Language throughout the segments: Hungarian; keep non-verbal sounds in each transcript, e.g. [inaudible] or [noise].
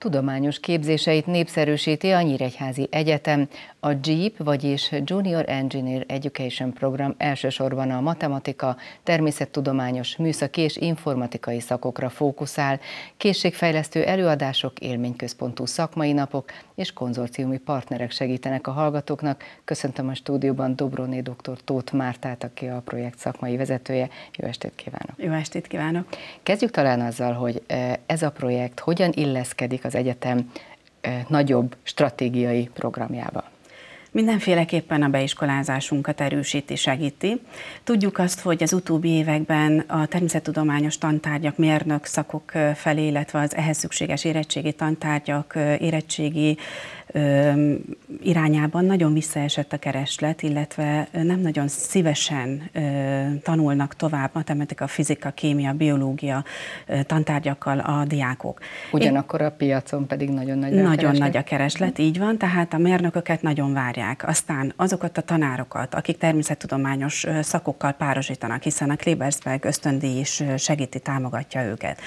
Tudományos képzéseit népszerűsíti a Nyíregyházi Egyetem, a JEEP, vagyis Junior Engineer Education Program elsősorban a matematika, természettudományos, műszaki és informatikai szakokra fókuszál, készségfejlesztő előadások, élményközpontú szakmai napok és konzorciumi partnerek segítenek a hallgatóknak. Köszöntöm a stúdióban Dobroné dr. Tóth Mártát, aki a projekt szakmai vezetője. Jó estét kívánok! Jó estét kívánok! Kezdjük talán azzal, hogy eh, ez a projekt hogyan illeszkedik a az egyetem nagyobb stratégiai programjába. Mindenféleképpen a beiskolázásunkat erősíti, segíti. Tudjuk azt, hogy az utóbbi években a természettudományos tantárgyak, mérnök szakok felé, illetve az ehhez szükséges érettségi tantárgyak, érettségi irányában nagyon visszaesett a kereslet, illetve nem nagyon szívesen tanulnak tovább matematika, fizika, kémia, biológia tantárgyakkal a diákok. Ugyanakkor a piacon pedig nagyon nagy a Nagyon kereslet. nagy a kereslet, így van, tehát a mérnököket nagyon várják. Aztán azokat a tanárokat, akik természettudományos szakokkal párosítanak, hiszen a Klebersberg ösztöndíj is segíti, támogatja őket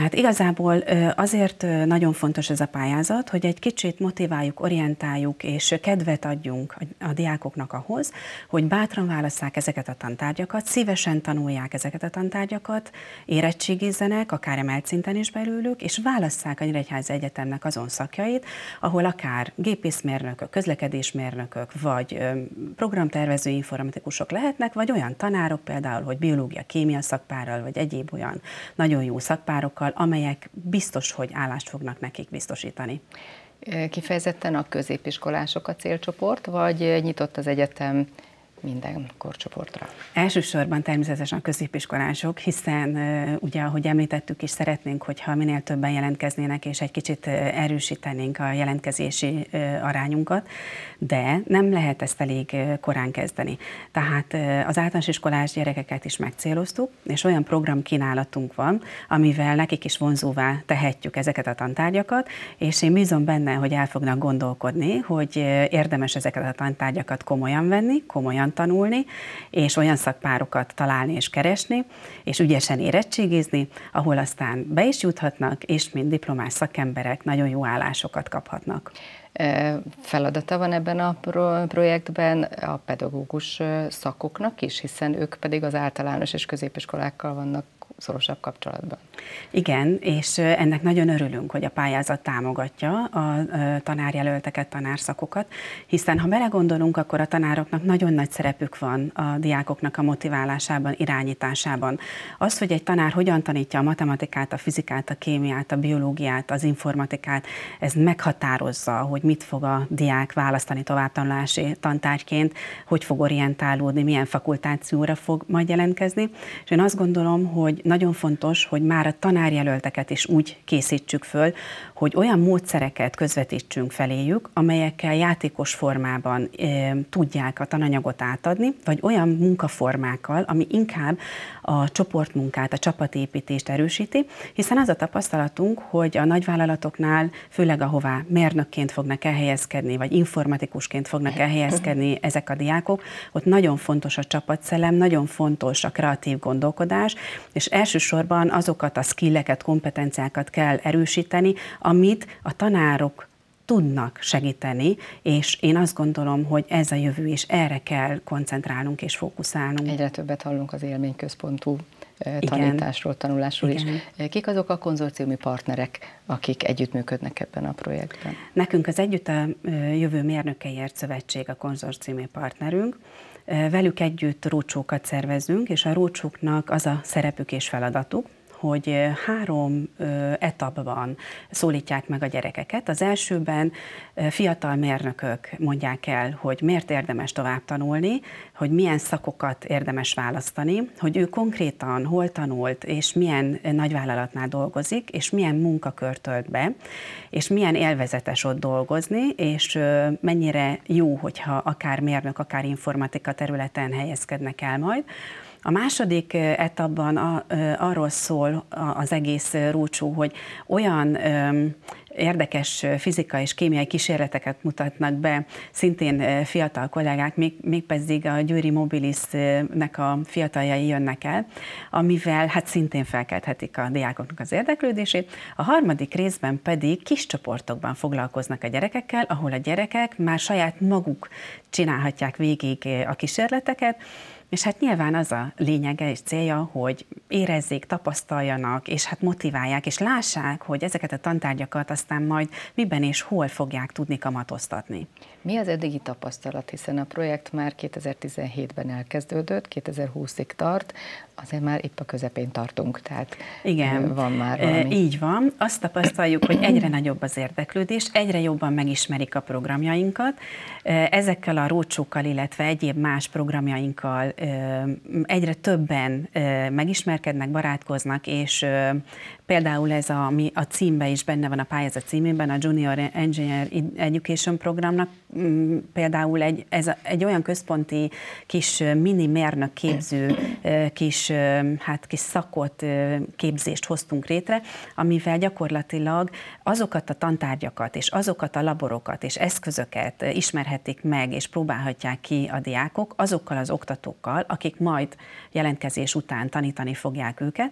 Hát igazából azért nagyon fontos ez a pályázat, hogy egy kicsit motiváljuk, orientáljuk és kedvet adjunk a diákoknak ahhoz, hogy bátran válasszák ezeket a tantárgyakat, szívesen tanulják ezeket a tantárgyakat, érettségizzenek, akár emelt szinten is belőlük, és válasszák a Nyíregyházi Egyetemnek azon szakjait, ahol akár gépészmérnökök, közlekedésmérnökök, vagy programtervező informatikusok lehetnek, vagy olyan tanárok például, hogy biológia, kémia szakpárral, vagy egyéb olyan nagyon jó szakpárokkal, dolgokkal, amelyek biztos, hogy állást fognak nekik biztosítani. Kifejezetten a középiskolások a célcsoport, vagy nyitott az egyetem minden korcsoportra. Elsősorban természetesen a középiskolások, hiszen ugye, ahogy említettük is, szeretnénk, hogyha minél többen jelentkeznének, és egy kicsit erősítenénk a jelentkezési arányunkat, de nem lehet ezt elég korán kezdeni. Tehát az általános iskolás gyerekeket is megcéloztuk, és olyan programkínálatunk van, amivel nekik is vonzóvá tehetjük ezeket a tantárgyakat, és én bízom benne, hogy el fognak gondolkodni, hogy érdemes ezeket a tantárgyakat komolyan venni, komolyan gyorsan tanulni, és olyan szakpárokat találni és keresni, és ügyesen érettségizni, ahol aztán be is juthatnak, és mint diplomás szakemberek nagyon jó állásokat kaphatnak feladata van ebben a projektben a pedagógus szakoknak is, hiszen ők pedig az általános és középiskolákkal vannak szorosabb kapcsolatban. Igen, és ennek nagyon örülünk, hogy a pályázat támogatja a tanárjelölteket, tanárszakokat, hiszen ha belegondolunk, akkor a tanároknak nagyon nagy szerepük van a diákoknak a motiválásában, irányításában. Az, hogy egy tanár hogyan tanítja a matematikát, a fizikát, a kémiát, a biológiát, az informatikát, ez meghatározza, hogy mit fog a diák választani továbbtanulási tantárként, hogy fog orientálódni, milyen fakultációra fog majd jelentkezni. És én azt gondolom, hogy hogy nagyon fontos, hogy már a tanárjelölteket is úgy készítsük föl, hogy olyan módszereket közvetítsünk feléjük, amelyekkel játékos formában e, tudják a tananyagot átadni, vagy olyan munkaformákkal, ami inkább a csoportmunkát, a csapatépítést erősíti, hiszen az a tapasztalatunk, hogy a nagyvállalatoknál, főleg ahová mérnökként fognak elhelyezkedni, vagy informatikusként fognak elhelyezkedni ezek a diákok, ott nagyon fontos a csapatszellem, nagyon fontos a kreatív gondolkodás, és elsősorban azokat a skilleket, kompetenciákat kell erősíteni, amit a tanárok tudnak segíteni, és én azt gondolom, hogy ez a jövő, és erre kell koncentrálnunk és fókuszálnunk. Egyre többet hallunk az élményközpontú tanításról, Igen. tanulásról Igen. is. Kik azok a konzorciumi partnerek, akik együttműködnek ebben a projektben? Nekünk az Együtt a Jövő Mérnökei Szövetség a konzorciumi partnerünk, Velük együtt rócsókat szervezünk, és a rócsóknak az a szerepük és feladatuk, hogy három etapban szólítják meg a gyerekeket. Az elsőben fiatal mérnökök mondják el, hogy miért érdemes tovább tanulni, hogy milyen szakokat érdemes választani, hogy ő konkrétan hol tanult, és milyen nagyvállalatnál dolgozik, és milyen munkakört tölt be, és milyen élvezetes ott dolgozni, és mennyire jó, hogyha akár mérnök, akár informatika területen helyezkednek el majd. A második etapban a, arról szól az egész rúcsú, hogy olyan érdekes fizika és kémiai kísérleteket mutatnak be szintén fiatal kollégák, még, mégpedig a Győri Mobilisnek a fiataljai jönnek el, amivel hát szintén felkelthetik a diákoknak az érdeklődését. A harmadik részben pedig kis csoportokban foglalkoznak a gyerekekkel, ahol a gyerekek már saját maguk csinálhatják végig a kísérleteket, és hát nyilván az a lényege és célja, hogy érezzék, tapasztaljanak, és hát motiválják, és lássák, hogy ezeket a tantárgyakat aztán majd miben és hol fogják tudni kamatoztatni. Mi az eddigi tapasztalat, hiszen a projekt már 2017-ben elkezdődött, 2020-ig tart, azért már épp a közepén tartunk, tehát Igen, van már valami. Így van. Azt tapasztaljuk, hogy egyre nagyobb az érdeklődés, egyre jobban megismerik a programjainkat. Ezekkel a rócsókkal, illetve egyéb más programjainkkal egyre többen megismerkednek, barátkoznak, és például ez, a, ami a címbe is benne van a pályázat címében, a Junior Engineer Education programnak, mm, például egy, ez a, egy olyan központi kis mini mérnök képző kis hát kis szakot, képzést hoztunk létre, amivel gyakorlatilag azokat a tantárgyakat, és azokat a laborokat, és eszközöket ismerhetik meg, és próbálhatják ki a diákok azokkal az oktatókkal, akik majd jelentkezés után tanítani fogják őket,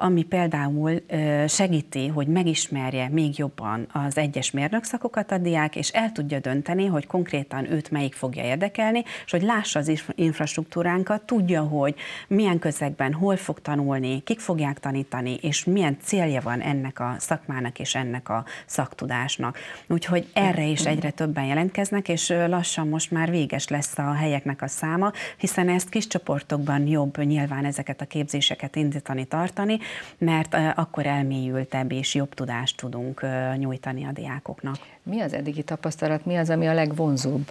ami például segíti, hogy megismerje még jobban az egyes mérnökszakokat a diák, és el tudja dönteni, hogy konkrétan őt melyik fogja érdekelni, és hogy lássa az infrastruktúránkat, tudja, hogy milyen közegben, hol fog tanulni, kik fogják tanítani, és milyen célja van ennek a szakmának és ennek a szaktudásnak. Úgyhogy erre is egyre többen jelentkeznek, és lassan most már véges lesz a helyeknek a száma, hiszen ezt kis csoportokban jobb nyilván ezeket a képzéseket indítani, tartani, mert akkor elmélyültebb és jobb tudást tudunk nyújtani a diákoknak. Mi az eddigi tapasztalat, mi az, ami a legvonzóbb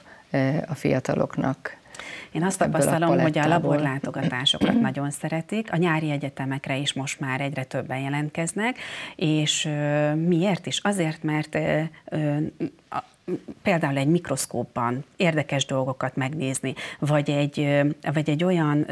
a fiataloknak? Én azt tapasztalom, a hogy a laborlátogatásokat [clears throat] nagyon szeretik, a nyári egyetemekre is most már egyre többen jelentkeznek, és miért is? Azért, mert például egy mikroszkópban érdekes dolgokat megnézni, vagy egy, vagy egy olyan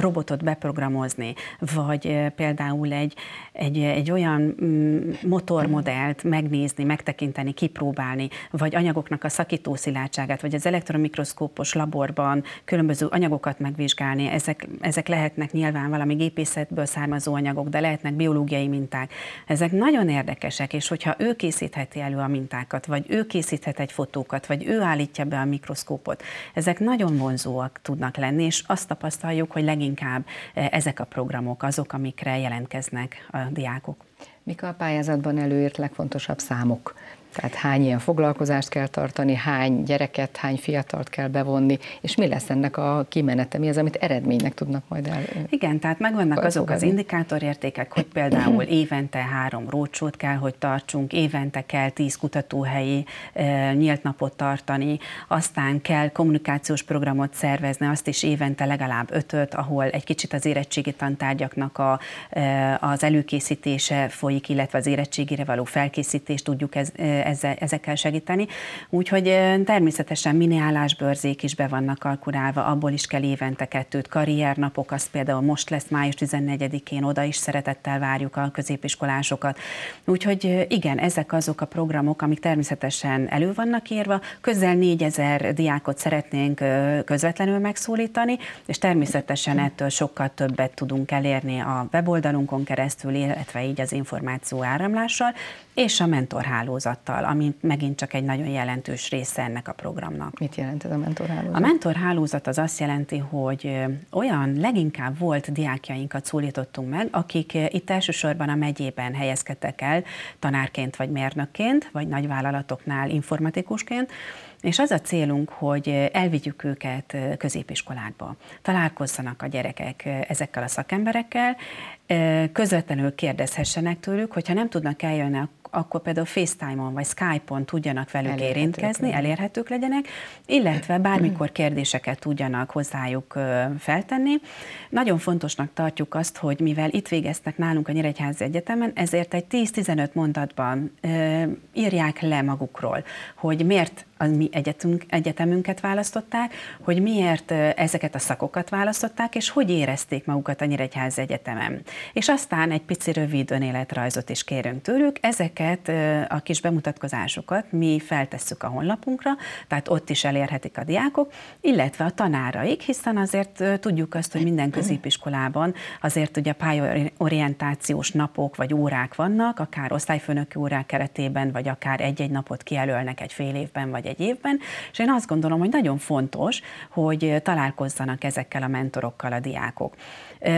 robotot beprogramozni, vagy például egy, egy, egy olyan mm, motormodellt megnézni, megtekinteni, kipróbálni, vagy anyagoknak a szakítószilárdságát, vagy az elektromikroszkópos laborban különböző anyagokat megvizsgálni, ezek, ezek lehetnek nyilván valami gépészetből származó anyagok, de lehetnek biológiai minták. Ezek nagyon érdekesek, és hogyha ő készítheti elő a mintákat, vagy ő készít készíthet egy fotókat, vagy ő állítja be a mikroszkópot. Ezek nagyon vonzóak tudnak lenni, és azt tapasztaljuk, hogy leginkább e, ezek a programok azok, amikre jelentkeznek a diákok. Mik a pályázatban előírt legfontosabb számok? Tehát hány ilyen foglalkozást kell tartani, hány gyereket, hány fiatalt kell bevonni, és mi lesz ennek a kimenete, mi az, amit eredménynek tudnak majd el. Igen, tehát megvannak azok fogadni. az indikátorértékek, hogy például [clears throat] évente három rócsót kell, hogy tartsunk, évente kell tíz kutatóhelyi e, nyílt napot tartani, aztán kell kommunikációs programot szervezni, azt is évente legalább ötöt, ahol egy kicsit az érettségi tantárgyaknak a, e, az előkészítése folyik, illetve az érettségére való felkészítést tudjuk ez, e, ezzel, ezekkel segíteni. Úgyhogy természetesen mini állásbőrzék is be vannak kalkulálva, abból is kell évente kettőt, karriernapok, az például most lesz május 14-én, oda is szeretettel várjuk a középiskolásokat. Úgyhogy igen, ezek azok a programok, amik természetesen elő vannak írva, közel 4000 diákot szeretnénk közvetlenül megszólítani, és természetesen ettől sokkal többet tudunk elérni a weboldalunkon keresztül, illetve így az információ áramlással és a mentorhálózattal mentorhálóval, ami megint csak egy nagyon jelentős része ennek a programnak. Mit jelent ez a mentorhálózat? A mentorhálózat az azt jelenti, hogy olyan leginkább volt diákjainkat szólítottunk meg, akik itt elsősorban a megyében helyezkedtek el tanárként vagy mérnökként, vagy nagyvállalatoknál informatikusként, és az a célunk, hogy elvigyük őket középiskolákba. Találkozzanak a gyerekek ezekkel a szakemberekkel, közvetlenül kérdezhessenek tőlük, hogyha nem tudnak eljönni, akkor például FaceTime-on vagy Skype-on tudjanak velük elérhetők érintkezni, legyen. elérhetők legyenek, illetve bármikor kérdéseket tudjanak hozzájuk feltenni. Nagyon fontosnak tartjuk azt, hogy mivel itt végeztek nálunk a Nyíregyházi Egyetemen, ezért egy 10-15 mondatban írják le magukról, hogy miért a mi egyetünk, egyetemünket választották, hogy miért ezeket a szakokat választották, és hogy érezték magukat a Nyíregyházi Egyetemen. És aztán egy pici rövid önéletrajzot is kérünk tőlük, ezek ezeket a kis bemutatkozásokat mi feltesszük a honlapunkra, tehát ott is elérhetik a diákok, illetve a tanáraik, hiszen azért tudjuk azt, hogy minden középiskolában azért ugye pályorientációs napok vagy órák vannak, akár osztályfőnöki órák keretében, vagy akár egy-egy napot kijelölnek egy fél évben vagy egy évben, és én azt gondolom, hogy nagyon fontos, hogy találkozzanak ezekkel a mentorokkal a diákok.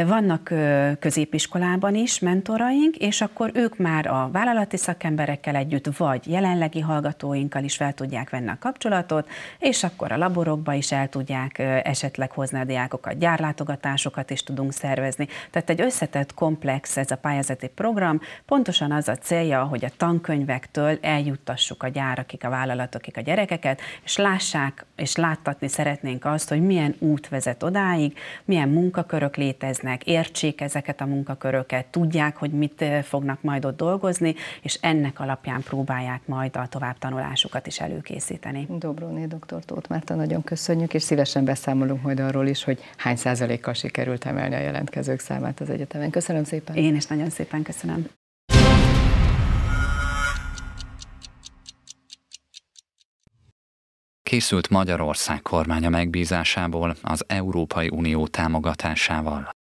Vannak középiskolában is mentoraink, és akkor ők már a vállalati szakemberekkel együtt, vagy jelenlegi hallgatóinkkal is fel tudják venni a kapcsolatot, és akkor a laborokba is el tudják esetleg hozni a diákokat, gyárlátogatásokat is tudunk szervezni. Tehát egy összetett komplex ez a pályázati program, pontosan az a célja, hogy a tankönyvektől eljuttassuk a gyárakik, a vállalatokig a gyerekeket, és lássák, és láttatni szeretnénk azt, hogy milyen út vezet odáig, milyen munkakörök léteznek, értsék ezeket a munkaköröket, tudják, hogy mit fognak majd ott dolgozni, és ennek alapján próbálják majd a továbbtanulásukat is előkészíteni. Dobróné doktor Tóth Márta, nagyon köszönjük, és szívesen beszámolunk majd arról is, hogy hány százalékkal sikerült emelni a jelentkezők számát az egyetemen. Köszönöm szépen. Én is nagyon szépen köszönöm. készült Magyarország kormánya megbízásából az Európai Unió támogatásával.